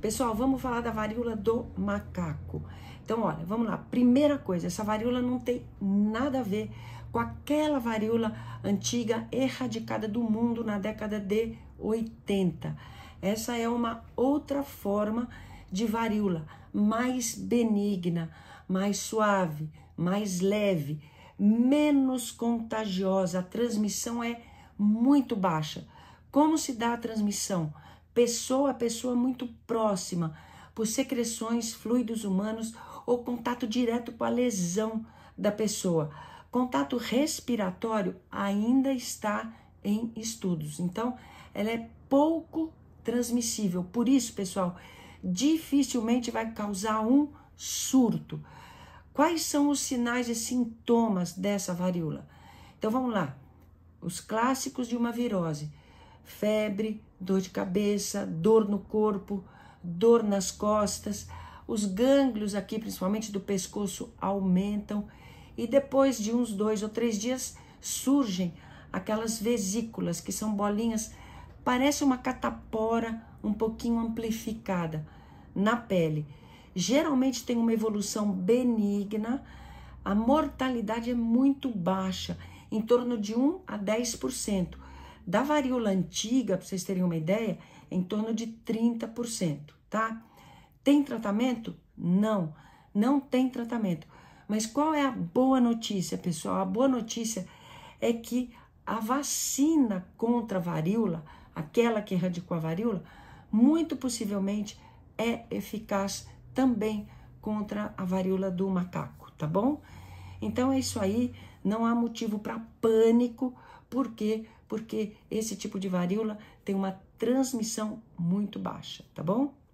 Pessoal, vamos falar da varíola do macaco. Então, olha, vamos lá. Primeira coisa, essa varíola não tem nada a ver com aquela varíola antiga erradicada do mundo na década de 80. Essa é uma outra forma de varíola, mais benigna, mais suave, mais leve, menos contagiosa. A transmissão é muito baixa. Como se dá a transmissão? pessoa a pessoa muito próxima, por secreções, fluidos humanos ou contato direto com a lesão da pessoa. Contato respiratório ainda está em estudos. Então, ela é pouco transmissível. Por isso, pessoal, dificilmente vai causar um surto. Quais são os sinais e sintomas dessa varíola? Então vamos lá. Os clássicos de uma virose: febre, dor de cabeça, dor no corpo, dor nas costas. Os gânglios aqui, principalmente do pescoço, aumentam e depois de uns dois ou três dias surgem aquelas vesículas que são bolinhas, parece uma catapora um pouquinho amplificada na pele. Geralmente tem uma evolução benigna, a mortalidade é muito baixa, em torno de 1 a 10%. Da varíola antiga, para vocês terem uma ideia, é em torno de 30%, tá? Tem tratamento? Não, não tem tratamento. Mas qual é a boa notícia, pessoal? A boa notícia é que a vacina contra a varíola, aquela que erradicou a varíola, muito possivelmente é eficaz também contra a varíola do macaco, tá bom? Então é isso aí, não há motivo para pânico, por quê? Porque esse tipo de varíola tem uma transmissão muito baixa, tá bom?